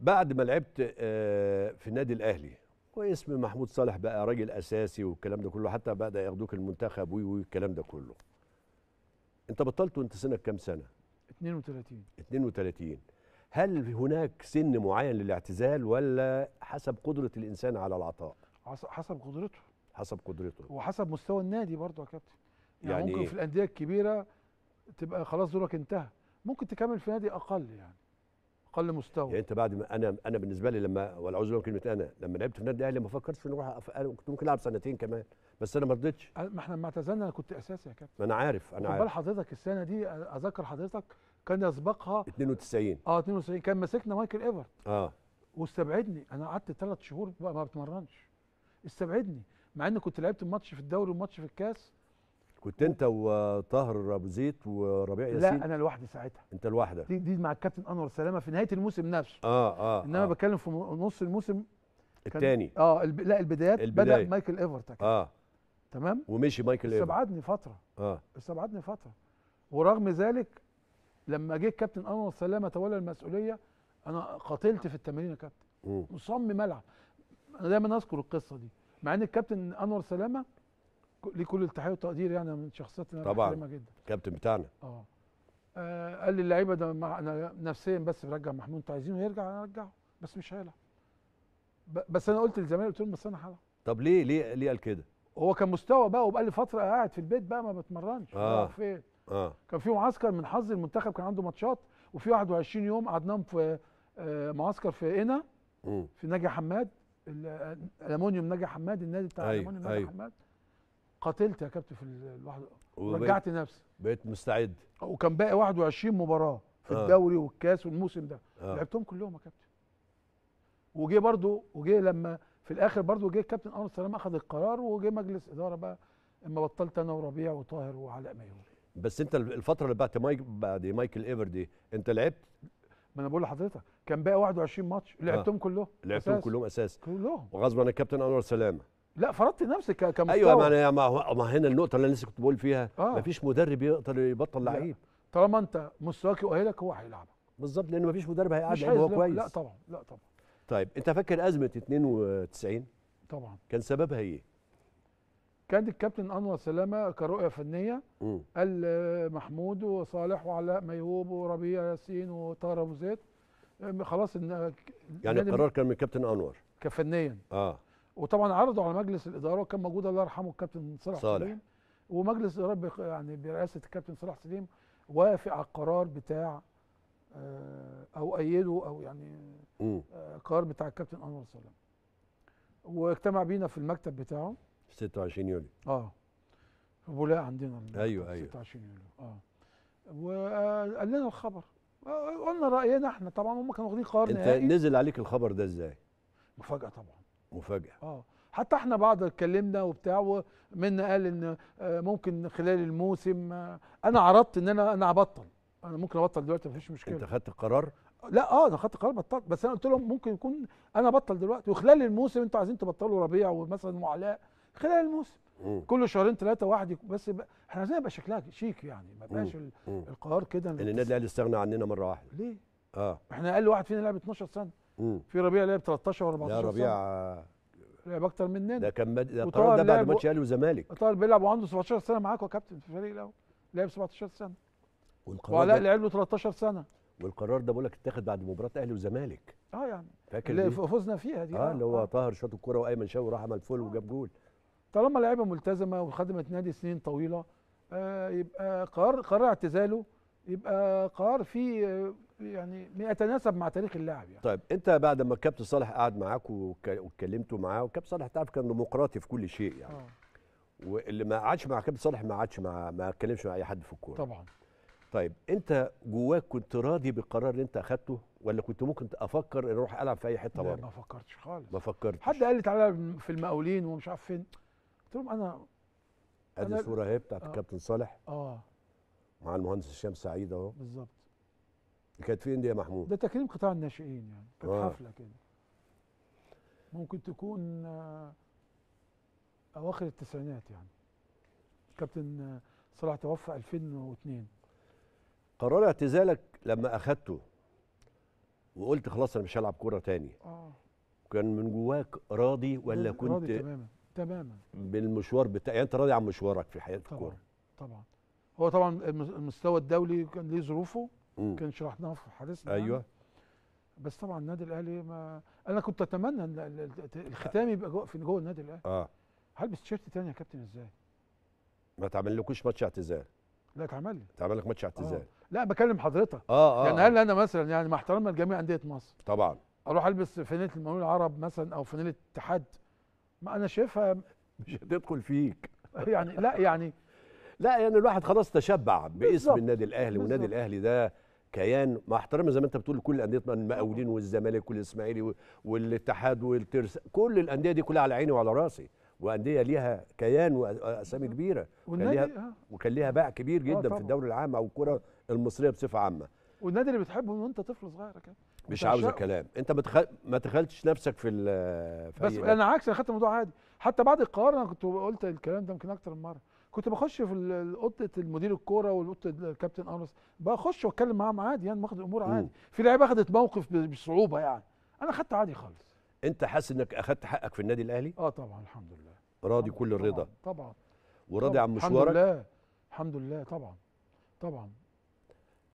بعد ما لعبت آه، في النادي الاهلي واسم محمود صالح بقى راجل اساسي والكلام ده كله حتى بدا ياخدوك المنتخب وي والكلام ده كله انت بطلت وانت سنك كام سنه 32 32 هل هناك سن معين للاعتزال ولا حسب قدره الانسان على العطاء حسب قدرته حسب قدرته وحسب مستوى النادي برضه يا كابتن يعني, يعني ممكن إيه؟ في الانديه الكبيره تبقى خلاص دورك انتهى ممكن تكمل في نادي اقل يعني اقل مستوى يعني انت بعد ما انا انا بالنسبه لي لما والعوذ بالله كلمه انا لما لعبت في النادي الاهلي ما فكرتش في اروح كنت ممكن العب سنتين كمان بس انا ما رضيتش أه، ما احنا لما اعتزلنا انا كنت اساسي يا كابتن انا عارف انا عارف حضرتك السنه دي اذكر حضرتك كان يسبقها 92 اه 92 كان ماسكنا مايكل ايفرت اه واستبعدني انا قعدت ثلاث شهور بقى ما بتمرنش استبعدني مع اني كنت لعبت ماتش في الدوري وماتش في الكاس كنت انت وطاهر ابو زيد وربيع ياسين لا انا لوحدي ساعتها انت لوحدك دي, دي مع الكابتن انور سلامه في نهايه الموسم نفسه اه اه, آه. انما آه. بتكلم في نص الموسم الثاني اه الب... لا البدايات البداية. بدا مايكل ايفرت اه تمام ومشي مايكل ايفرت استبعدني فتره اه استبعدني فتره ورغم ذلك لما جه الكابتن انور سلامه تولى المسؤوليه انا قاتلت في التمارين يا كابتن مصمم العب انا دايما اذكر القصه دي مع ان الكابتن انور سلامه ليه كل التحيه والتقدير يعني من شخصيتنا طبعا انا جدا بتاعنا آه. اه قال لي اللعيبه ده مع انا نفسيا بس برجع محمود انتوا عايزينه يرجع انا ارجعه بس مش هيلعب بس انا قلت للزمالك قلت لهم بس انا هلعب طب ليه ليه ليه قال كده؟ هو كان مستوى بقى وبقى لي فتره قاعد في البيت بقى ما بتمرنش اه فين؟ اه كان في معسكر من حظ المنتخب كان عنده ماتشات وفي 21 يوم قعدناهم في آه، معسكر في قنا في ناجي حماد الالمونيوم آه، ناجي حماد النادي بتاع أيوه ناجي ناجي أيوه حماد قاتلت يا كابتن في الواحد ورجعت نفسي بقيت مستعد اه، وكان باقي 21 مباراه في آه. الدوري والكاس والموسم ده آه. لعبتهم كلهم يا كابتن وجه برضو وجه لما في الاخر برضو جه الكابتن انور سلام اخذ القرار وجه مجلس اداره بقى اما بطلت انا وربيع وطاهر وعلاء ميمون بس انت الفتره اللي بعد مايك بعد مايكل ايفر دي انت لعبت ما انا بقول لحضرتك كان باقي 21 ماتش لعبتهم آه. كلهم لعبتهم أساس. كلهم اساس كلهم وغصب عن الكابتن انور سلامه لا فرضت نفسك كمستوى ايوه ما انا ما هنا النقطه اللي انا لسه كنت بقول فيها آه. مفيش مدرب يقدر يبطل لعيب طالما انت مستواك يؤهلك هو هيلعبك بالظبط لان مفيش مدرب هيقعد هو كويس لا طبعا لا طبعا طيب انت فاكر ازمه 92 طبعا كان سببها ايه كان الكابتن انور سلامه كرؤيه فنيه قال محمود وصالح وعلاء ميهوب وربيع ياسين وطاهر ابو زيد خلاص يعني القرار كان من الكابتن انور كفنيا اه وطبعا عرضوا على مجلس الاداره وكان موجود الله يرحمه الكابتن صالح سليم ومجلس الاداره يعني برئاسه الكابتن صالح سليم وافق على القرار بتاع آه، او ايده او يعني آه، القرار بتاع الكابتن انور سلام واجتمع بينا في المكتب بتاعه 26 يوليو اه في بولاق عندنا ايوه ايوه 26 يوليو اه وقال لنا الخبر آه، قلنا راينا احنا طبعا هم كانوا واخدين قرار انت نزل عليك الخبر ده ازاي؟ مفاجاه طبعا مفاجاه اه حتى احنا بعض اتكلمنا وبتاع ومنا قال ان آه، ممكن خلال الموسم آه، انا عرضت ان انا انا هبطل انا ممكن ابطل دلوقتي مفيش مشكله انت خدت القرار لا اه انا خدت قرار بطلت بس انا قلت لهم ممكن يكون انا ابطل دلوقتي وخلال الموسم انتوا عايزين تبطلوا ربيع ومثلا وعلاء خلال الموسم مم. كل شهرين ثلاثه واحد بس احنا عايزين يبقى شكلها شيك يعني ما بقاش القرار كده ان النادي الاهلي استغنى عننا مره واحده ليه؟ اه احنا اقل واحد فينا لعب 12 سنه في ربيع لعب 13 و 14 لا ربيع لعب اكتر مننا ده كان مد... ده القرار ده بعد ماتش الاهلي والزمالك طاهر بيلعب وعنده 17 سنه معاك يا كابتن في الفريق الاول لعب 17 سنه والقرار وعلاء لعب له 13 سنه والقرار ده بقول لك اتاخد بعد مباراه اهلي وزمالك اه يعني فاكر اللي فزنا فيها دي آه،, اه اللي هو آه. طاهر شاط الكوره وايمن شاوي راح عمل فول آه. وجاب جول طالما لعيبه ملتزمه وخدمت نادي سنين طويله آه يبقى قرار قرار اعتزاله يبقى قرار فيه يعني يتناسب مع تاريخ اللاعب يعني. طيب انت بعد ما الكابتن صالح قعد معاك واتكلمتوا معاه والكابتن صالح تعرف كان ديمقراطي في كل شيء يعني آه. واللي ما قعدش مع كابتن صالح ما قعدش مع ما اتكلمش مع اي حد في الكوره طبعا طيب انت جواك كنت راضي بالقرار اللي انت اخذته ولا كنت ممكن افكر ان اروح العب في اي حته بره؟ ما فكرتش خالص ما فكرتش حد قال لي تعالى في المقاولين ومش عارف فين قلت لهم انا ادي الصوره اهي بتاعت الكابتن آه. صالح اه مع المهندس هشام سعيد اهو بالظبط كانت فين دي يا محمود؟ ده تكريم قطاع الناشئين يعني كانت آه. حفله كده ممكن تكون آه، اواخر التسعينات يعني كابتن آه، صلاح توفى 2002 قرار اعتزالك لما اخدته وقلت خلاص انا مش هلعب كوره تاني اه كان من جواك راضي ولا راضي كنت راضي تماما تماما بالمشوار بتاع يعني انت راضي عن مشوارك في حياه الكوره طبعا طبعا هو طبعا المستوى الدولي كان ليه ظروفه كان شرحناها في حديثنا ايوه بس طبعا النادي الاهلي ما انا كنت اتمنى ان الختام يبقى جوه في جوه النادي الاهلي اه هلبس تيشيرت تاني يا كابتن ازاي؟ ما تعملكوش ماتش اعتزال لا اتعمل لي اتعمل لك ماتش اعتزال آه. لا بكلم حضرتك اه اه يعني هل انا مثلا يعني مع احترامنا لجميع انديه مصر طبعا اروح البس فانيله المقاولين العرب مثلا او فانيله الاتحاد ما انا شايفها مش هتدخل فيك يعني لا يعني لا يعني الواحد خلاص تشبع باسم النادي الاهلي والنادي الاهلي ده كيان مع احترامي زي ما انت بتقول لكل الانديه المقاولين والزمالك والاسماعيلي والاتحاد والترس كل الانديه دي كلها على عيني وعلى راسي وانديه ليها كيان واسامي نعم. كبيره وكان ليها آه. وكان ليها باع كبير آه، جدا في الدوري العام او الكره المصريه بصفه عامه والنادي اللي بتحبه وانت طفل صغير كده مش عاوزه كلام انت ما ما تخلتش نفسك في, في بس انا عكس انا خدت الموضوع عادي حتى بعد القرار انا كنت قلت الكلام ده يمكن اكتر من مره كنت بخش في اوضه المدير الكوره واوضه الكابتن انس بخش واتكلم معاهم عادي يعني ماخد الامور عادي في لعيبه اخذت موقف بصعوبه يعني انا خدت عادي خالص انت حاسس انك اخدت حقك في النادي الاهلي اه طبعا الحمد لله راضي طبعًا كل الرضا طبعا, طبعًا وراضي عن مشوارك الحمد لله الحمد لله طبعا طبعا